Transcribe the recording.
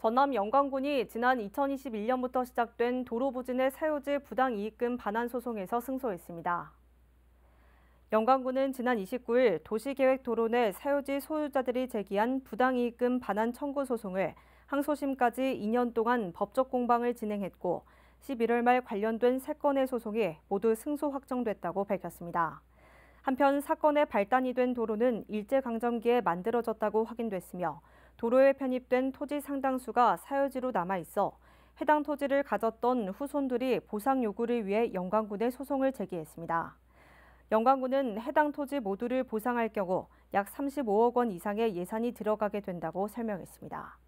전남 영광군이 지난 2021년부터 시작된 도로 부진의 사유지 부당 이익금 반환 소송에서 승소했습니다. 영광군은 지난 29일 도시계획도로 내 사유지 소유자들이 제기한 부당 이익금 반환 청구 소송을 항소심까지 2년 동안 법적 공방을 진행했고 11월 말 관련된 3건의 소송이 모두 승소 확정됐다고 밝혔습니다. 한편 사건의 발단이 된 도로는 일제강점기에 만들어졌다고 확인됐으며 도로에 편입된 토지 상당수가 사유지로 남아 있어 해당 토지를 가졌던 후손들이 보상 요구를 위해 영광군에 소송을 제기했습니다. 영광군은 해당 토지 모두를 보상할 경우 약 35억 원 이상의 예산이 들어가게 된다고 설명했습니다.